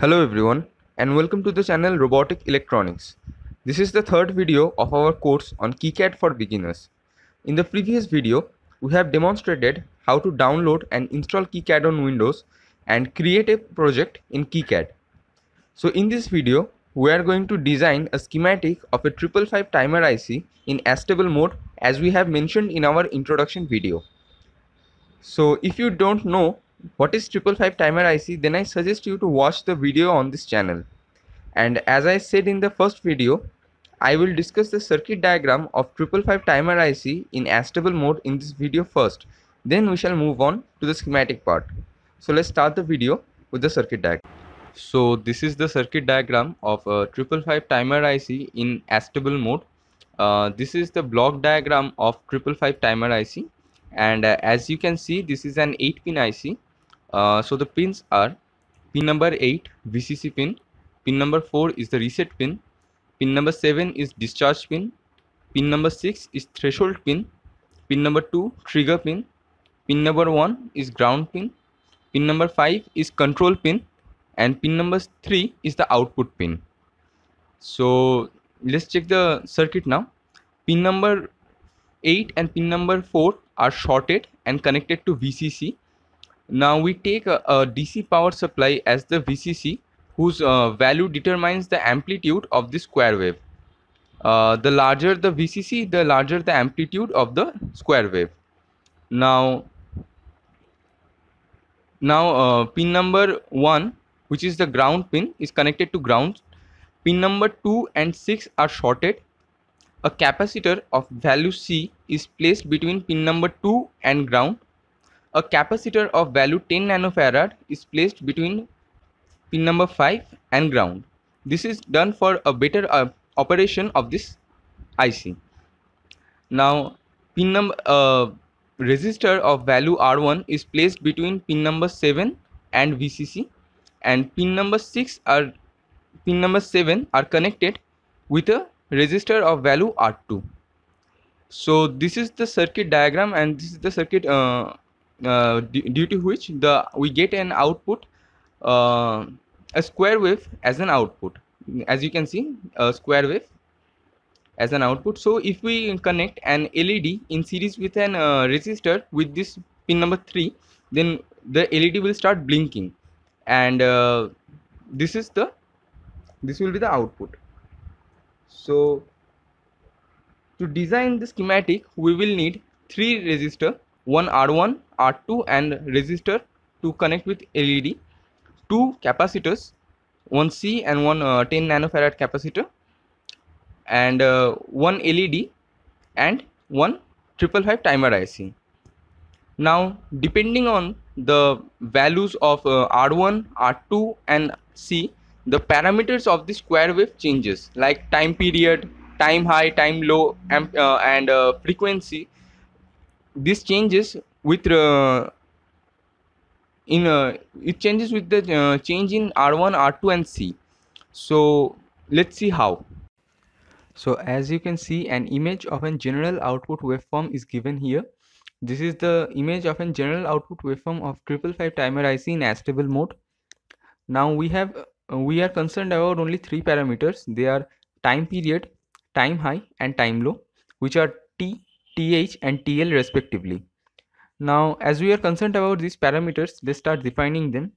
Hello everyone and welcome to the channel Robotic Electronics. This is the third video of our course on KiCad for beginners. In the previous video, we have demonstrated how to download and install KiCad on Windows and create a project in KiCad. So in this video, we are going to design a schematic of a 555 timer IC in astable mode as we have mentioned in our introduction video. So if you don't know what is 555 timer IC then I suggest you to watch the video on this channel. And as I said in the first video, I will discuss the circuit diagram of 555 timer IC in Astable mode in this video first. Then we shall move on to the schematic part. So let's start the video with the circuit diagram. So this is the circuit diagram of a uh, 555 timer IC in Astable mode. Uh, this is the block diagram of 555 timer IC and uh, as you can see this is an 8 pin IC uh, so the pins are pin number 8 VCC pin, pin number 4 is the reset pin, pin number 7 is discharge pin, pin number 6 is threshold pin, pin number 2 trigger pin, pin number 1 is ground pin, pin number 5 is control pin and pin number 3 is the output pin. So let's check the circuit now. Pin number 8 and pin number 4 are shorted and connected to VCC now we take a, a DC power supply as the VCC whose uh, value determines the amplitude of the square wave. Uh, the larger the VCC, the larger the amplitude of the square wave. Now, now uh, pin number 1 which is the ground pin is connected to ground. Pin number 2 and 6 are shorted. A capacitor of value C is placed between pin number 2 and ground a capacitor of value 10 nanofarad is placed between pin number 5 and ground. This is done for a better uh, operation of this IC. Now pin number uh, resistor of value R1 is placed between pin number 7 and VCC and pin number 6 are pin number 7 are connected with a resistor of value R2. So this is the circuit diagram and this is the circuit uh, uh, due to which the we get an output uh, a square wave as an output as you can see a square wave as an output so if we connect an led in series with an uh, resistor with this pin number 3 then the led will start blinking and uh, this is the this will be the output so to design the schematic we will need three resistor one R1, R2 and resistor to connect with LED, two capacitors, one C and one uh, 10 nanofarad capacitor and uh, one LED and one timer IC. Now depending on the values of uh, R1, R2 and C, the parameters of the square wave changes like time period, time high, time low amp, uh, and uh, frequency this changes with uh, in uh, it changes with the uh, change in r1 r2 and c so let's see how so as you can see an image of a general output waveform is given here this is the image of a general output waveform of 555 timer IC in stable mode now we have uh, we are concerned about only three parameters they are time period time high and time low which are t th and tl respectively now as we are concerned about these parameters let's start defining them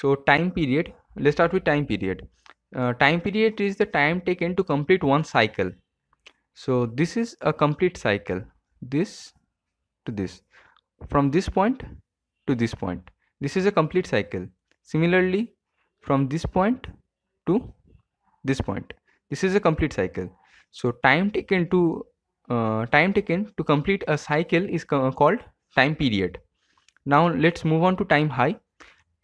so time period let's start with time period uh, time period is the time taken to complete one cycle so this is a complete cycle this to this from this point to this point this is a complete cycle similarly from this point to this point this is a complete cycle so time taken to uh, time taken to complete a cycle is co called time period. Now let's move on to time high.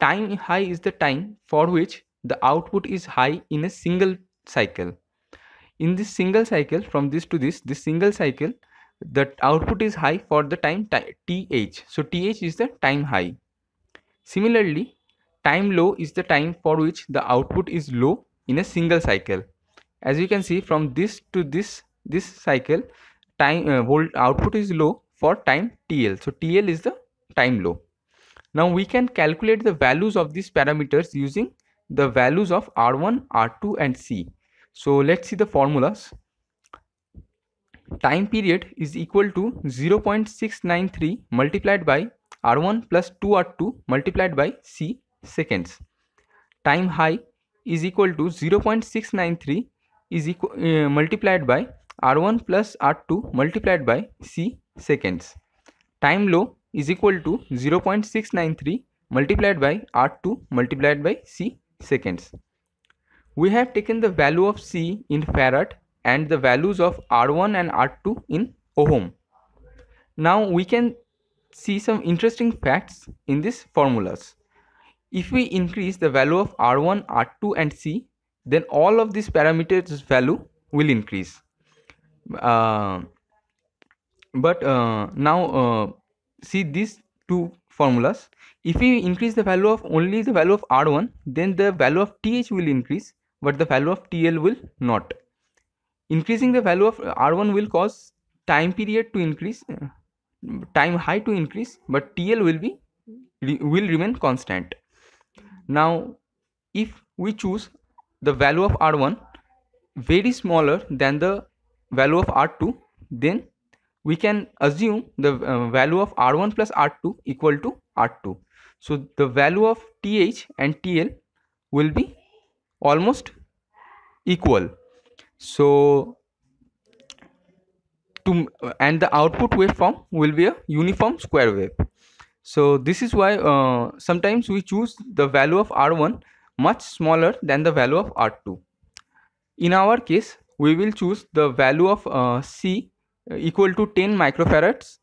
Time high is the time for which the output is high in a single cycle. In this single cycle, from this to this, this single cycle, the output is high for the time th. So th is the time high. Similarly, time low is the time for which the output is low in a single cycle. As you can see from this to this this cycle time uh, volt output is low for time TL. So TL is the time low. Now we can calculate the values of these parameters using the values of R1, R2 and C. So let's see the formulas. Time period is equal to 0.693 multiplied by R1 plus 2R2 multiplied by C seconds. Time high is equal to 0.693 is equal, uh, multiplied by R1 plus R2 multiplied by C seconds. Time low is equal to 0.693 multiplied by R2 multiplied by C seconds. We have taken the value of C in farad and the values of R1 and R2 in ohm. Now we can see some interesting facts in these formulas. If we increase the value of R1, R2 and C, then all of these parameters value will increase. Uh, but uh, now uh, see these two formulas if we increase the value of only the value of r1 then the value of th will increase but the value of tl will not increasing the value of r1 will cause time period to increase time high to increase but tl will be will remain constant now if we choose the value of r1 very smaller than the value of r2 then we can assume the uh, value of r1 plus r2 equal to r2 so the value of th and tl will be almost equal so to uh, and the output waveform will be a uniform square wave so this is why uh, sometimes we choose the value of r1 much smaller than the value of r2 in our case we will choose the value of uh, C equal to 10 microfarads,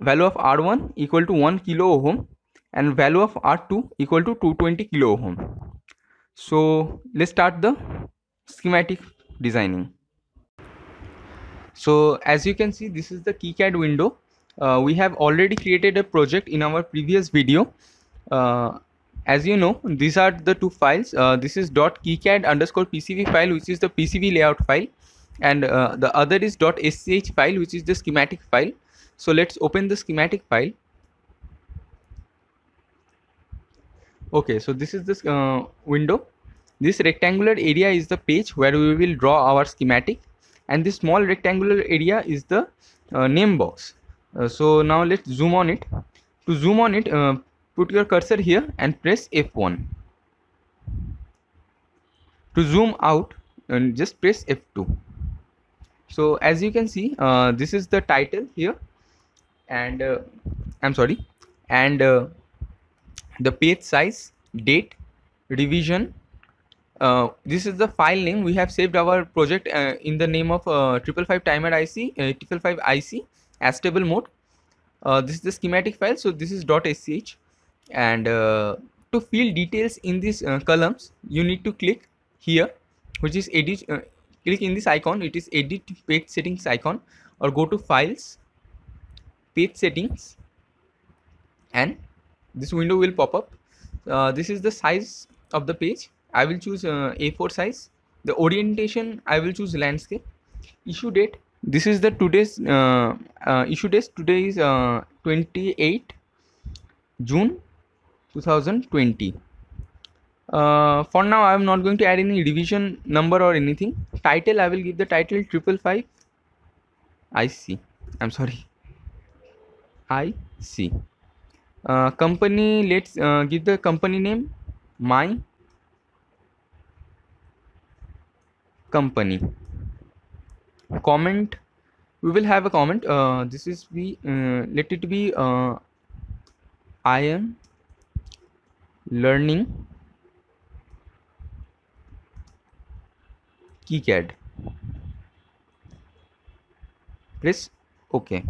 value of R1 equal to 1 kilo ohm and value of R2 equal to 220 kilo ohm. So let's start the schematic designing. So as you can see this is the KiCad window. Uh, we have already created a project in our previous video uh, as you know these are the two files uh, this is .keycad underscore pcv file which is the pcv layout file and uh, the other is .sch file which is the schematic file so let's open the schematic file okay so this is this uh, window this rectangular area is the page where we will draw our schematic and this small rectangular area is the uh, name box uh, so now let's zoom on it to zoom on it uh, Put your cursor here and press F1. To zoom out, and uh, just press F2. So as you can see, uh, this is the title here and uh, I'm sorry and uh, the page size, date, revision. Uh, this is the file name we have saved our project uh, in the name of triple five timer IC triple five IC as stable mode. this is the schematic file. So this is .sch and uh, to fill details in these uh, columns you need to click here which is edit uh, click in this icon it is edit page settings icon or go to files page settings and this window will pop up uh, this is the size of the page i will choose uh, a4 size the orientation i will choose landscape issue date this is the today's uh, uh, issue date today is uh, 28 june 2020 uh, for now i'm not going to add any revision number or anything title i will give the title triple five i see i'm sorry i see uh, company let's uh, give the company name my company comment we will have a comment uh, this is be uh, let it be uh, i am learning keycad press ok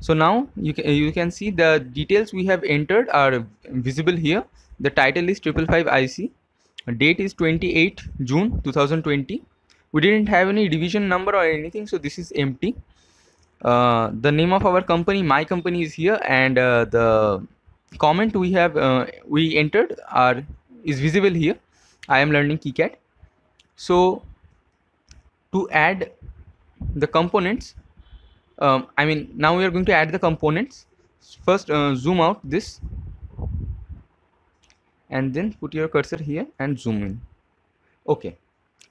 so now you can you can see the details we have entered are visible here the title is 555 ic date is 28 june 2020 we didn't have any division number or anything so this is empty uh, the name of our company my company is here and uh, the comment we have uh, we entered are is visible here i am learning Keycat. so to add the components um, i mean now we are going to add the components first uh, zoom out this and then put your cursor here and zoom in okay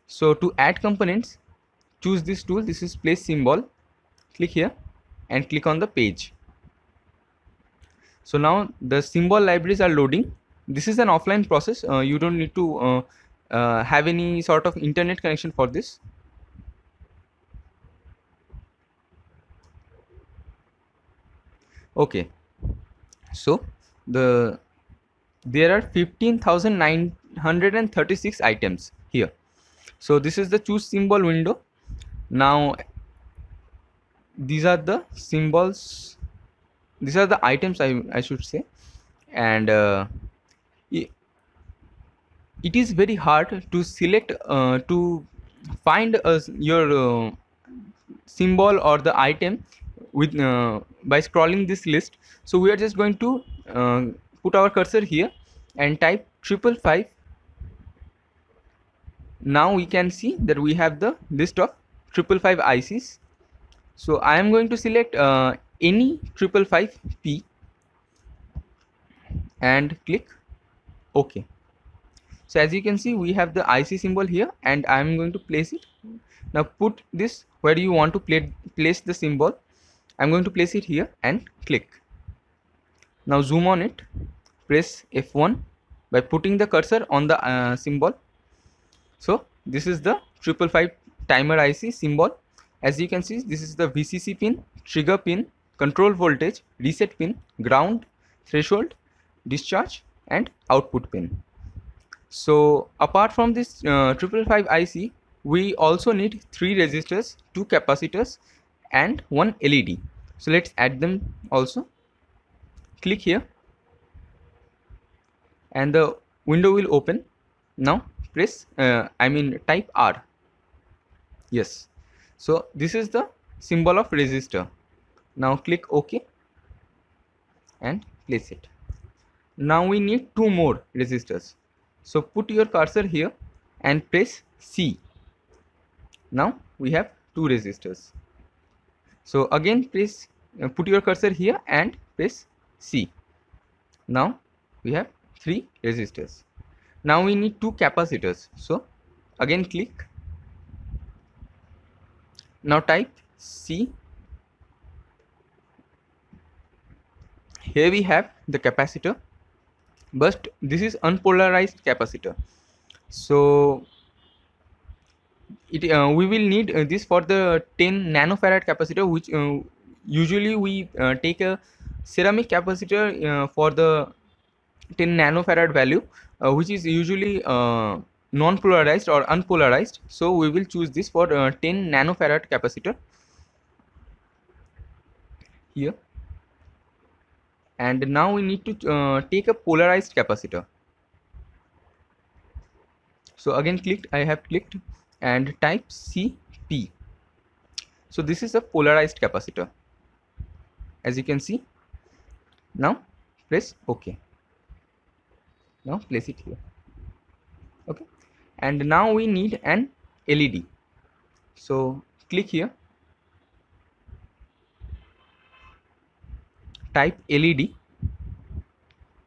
so to add components choose this tool this is place symbol click here and click on the page so now the symbol libraries are loading this is an offline process uh, you don't need to uh, uh, have any sort of internet connection for this okay so the there are 15936 items here so this is the choose symbol window now these are the symbols these are the items i, I should say and uh, it is very hard to select uh, to find uh, your uh, symbol or the item with uh, by scrolling this list so we are just going to uh, put our cursor here and type triple five now we can see that we have the list of triple five ICs so I am going to select any 555p and click ok so as you can see we have the IC symbol here and I am going to place it now put this where you want to pla place the symbol I'm going to place it here and click now zoom on it press F1 by putting the cursor on the uh, symbol so this is the 555 timer IC symbol as you can see this is the VCC pin trigger pin control voltage, reset pin, ground, threshold, discharge and output pin. So apart from this 555 uh, IC, we also need three resistors, two capacitors and one LED. So let's add them also. Click here and the window will open. Now press, uh, I mean type R. Yes. So this is the symbol of resistor now click ok and place it now we need two more resistors so put your cursor here and press c now we have two resistors so again please uh, put your cursor here and press c now we have three resistors now we need two capacitors so again click now type c here we have the capacitor but this is unpolarized capacitor so it uh, we will need uh, this for the 10 nanofarad capacitor which uh, usually we uh, take a ceramic capacitor uh, for the 10 nanofarad value uh, which is usually non-polarized or unpolarized so we will choose this for 10 nanofarad capacitor here and now we need to uh, take a polarized capacitor so again clicked i have clicked and type cp so this is a polarized capacitor as you can see now press ok now place it here okay and now we need an led so click here type LED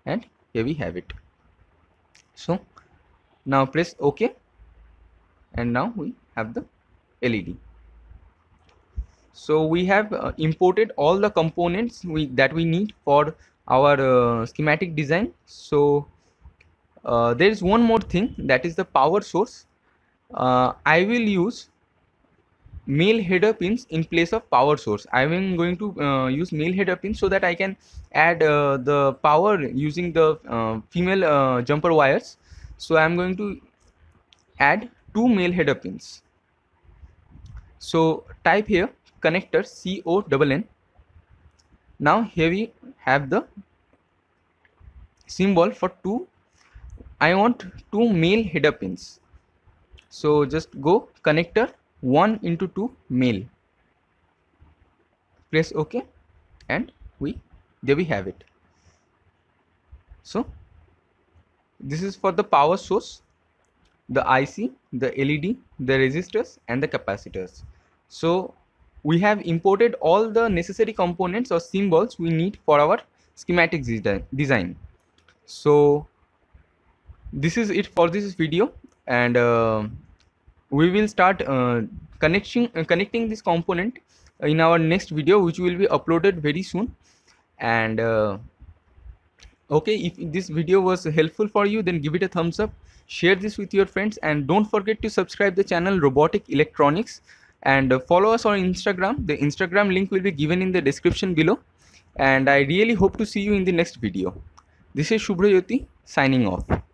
and here we have it so now press ok and now we have the LED so we have uh, imported all the components we that we need for our uh, schematic design so uh, there is one more thing that is the power source uh, I will use male header pins in place of power source i am going to uh, use male header pins so that i can add uh, the power using the uh, female uh, jumper wires so i am going to add two male header pins so type here connector c o double n now here we have the symbol for two i want two male header pins so just go connector 1 into 2 male press ok and we there we have it so this is for the power source the IC the LED the resistors and the capacitors so we have imported all the necessary components or symbols we need for our schematic design so this is it for this video and uh, we will start uh, connecting uh, connecting this component in our next video which will be uploaded very soon and uh, okay if this video was helpful for you then give it a thumbs up share this with your friends and don't forget to subscribe the channel robotic electronics and follow us on instagram the instagram link will be given in the description below and i really hope to see you in the next video this is shubhrajyoti signing off